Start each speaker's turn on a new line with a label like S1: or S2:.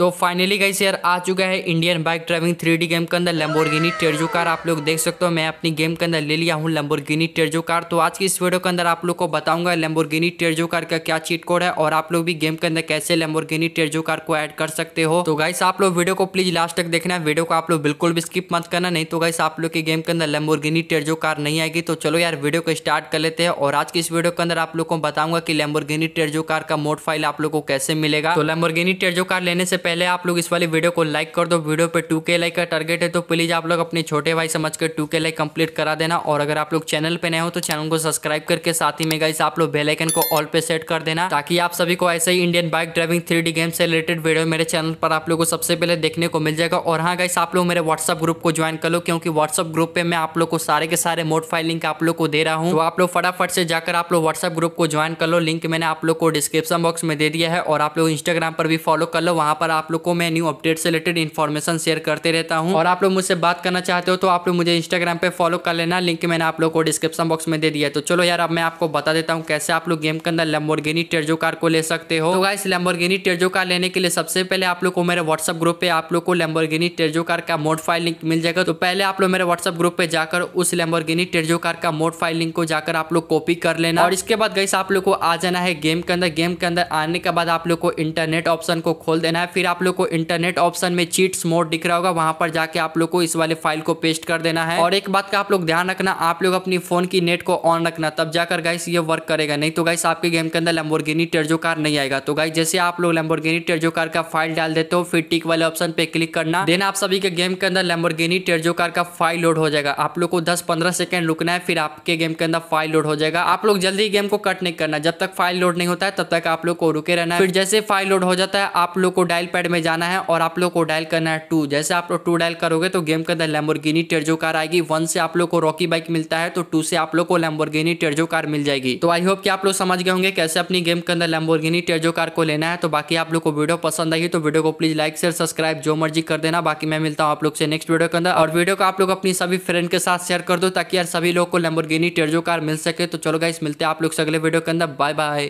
S1: तो फाइनली गई यार आ चुका है Indian bike driving three game के अंदर लंबोरगिनी टेरजो कार आप लोग देख सकते हो मैं अपनी गेम के अंदर ले लिया हूँ लंबोरगिनी टेरजो कार तो आज की इस वीडियो के अंदर आप लोग को बताऊंगा लंबोरगिनी टेरजो कार का क्या चीट कोड है और आप लोग भी गेम के अंदर कैसे लंबोरगिनी टेरजो कार को एड कर सकते हो तो गाइस आप लोग वीडियो को प्लीज लास्ट तक देखना है वीडियो को आप लोग बिल्कुल भी स्किप मत करना नहीं तो गाइस आप लोग की गेम के अंदर लंबोरगिनी टेरजो कार नहीं आएगी तो चलो यार वीडियो को स्टार्ट कर लेते हैं और आज की इस वीडियो के अंदर आप लोग को बताऊंगा कि लंबोरगिनी टेरजो कार का मोड फाइल आप लोग को कैसे मिलेगा तो लंबोरगिनी टेरजो कार लेने से पहले आप लोग इस वाली वीडियो को लाइक कर दो वीडियो पे 2k लाइक का टारगेट है तो प्लीज़ आप लोग अपने छोटे भाई समझ कर के लाइक कंप्लीट करा देना और अगर आप लोग चैनल पे नए हो तो चैनल को सब्सक्राइब करके साथ ही में गाइस आप लोग बेलाइकन को ऑल पे सेट कर देना ताकि आप सभी को ऐसे ही Indian bike driving three game से रिलेटेड वीडियो मेरे चैनल पर आप लोग को सबसे पहले देखने को मिल जाएगा और हाँ गाइस आप लोग मेरे व्हाट्सअप ग्रुप को ज्वाइन कर लो क्योंकि व्हाट्सअप ग्रुप पे मैं आप लोग को सारे के सारे मोड फाइल लिंक आप लोग को दे रहा हूँ तो आप लोग फटाफट से जाकर आप लोग व्हाट्सअप ग्रुप को ज्वाइन कर लो लिंक मैंने आप लोग को डिस्क्रिप्शन बॉक्स में दे दिया है और आप लोग इंस्टाग्राम पर भी फॉलो कर लो वहां पर आप लोग को मैं न्यू अपडेट से रिलेटेड इन्फॉर्मेशन शेयर करते रहता हूँ और आप लोग मुझसे बात करना चाहते हो तो आप लोग मुझे इंस्टाग्राम पे फॉलो कर लेना लिंक मैंने आप लोग को डिस्क्रिप्शन बॉक्स में दे दिया तो चलो यार अब मैं आपको बता देता हूँ कैसे आप लोग गेम के अंदर लंबोरगेनी टेरजो कार को ले सकते हो तो इस लंबोरगेनी टेरजो कार लेने के लिए सबसे पहले आप लोग को मेरे व्हाट्सअप ग्रुप पे आप लोग को लंबोरगेनी टेरजो कार का मोड फाइल लिंक मिल जाएगा तो पहले आप लोग मेरे व्हाट्सअप ग्रुप पे जाकर उस लंबोरगेनी टेरजो कार का मोड फाइल लिंक को जाकर आप लोग कॉपी कर लेना और इसके बाद गई आप लोग को आ जाना है गेम के अंदर गेम के अंदर आने के बाद आप लोग को इंटरनेट ऑप्शन को खोल देना है फिर आप लोग को इंटरनेट ऑप्शन में चीट्स मोड दिख रहा होगा वहां पर जाके आप लोग को इस वाले फाइल को पेस्ट कर देना है और एक बात का आप लोग ध्यान रखना आप लोग अपनी फोन की नेट को ऑन रखना तब जाकर गाइस ये वर्क करेगा नहीं तो गाइस आपके गेम के अंदर लंबोर्गिनी टेरजो कार नहीं आएगा तो गाइस जैसे आप लोग लंबोर्गिनी टेरजो कार का फाइल डाल देते हो फिर टिक वाले ऑप्शन पे क्लिक करना देन आप सभी के गेम के अंदर लंबोर्गिनी टेरजो कार का फाइल लोड हो जाएगा आप लोग को दस पंद्रह सेकेंड रुकना है फिर आपके गेम के अंदर फाइल लोड हो जाएगा आप लोग जल्दी गेम को कट नहीं करना जब तक फाइल लोड नहीं होता है तब तक आप लोग को रुके रहना है फिर जैसे फाइल लोड हो जाता है आप लोग को डायल पैड में जाना है और आप लोग को डायल करना है टू जैसे आप लोग टू डायल करोगे तो गेम के अंदर लैम्बोर्गिनी टेरजो कार आएगी वन से आप लोग को रॉकी बाइक मिलता है तो टू से आप लोग को लैम्बोर्गिनी टेरजो कार मिल जाएगी तो आई होप कि आप लोग समझ गए होंगे कैसे अपनी गेम के अंदर लैम्बोर्गिनी टेरजो कार को लेना है तो बाकी आप लोग को वीडियो पसंद आई तो वीडियो को प्लीज लाइक शेयर सब्सक्राइब जो मर्जी कर देना बाकी मैं मिलता हूँ आप लोग से नेक्स्ट वीडियो के अंदर और वीडियो को आप लोग अपनी सभी फ्रेंड के साथ शेयर कर दो ताकि यार सभी लोग को लैम्बोर्गिनी टेरजो कार मिल सके तो चलो गाइस मिलते हैं आप लोग से अगले वीडियो के अंदर बाय बाय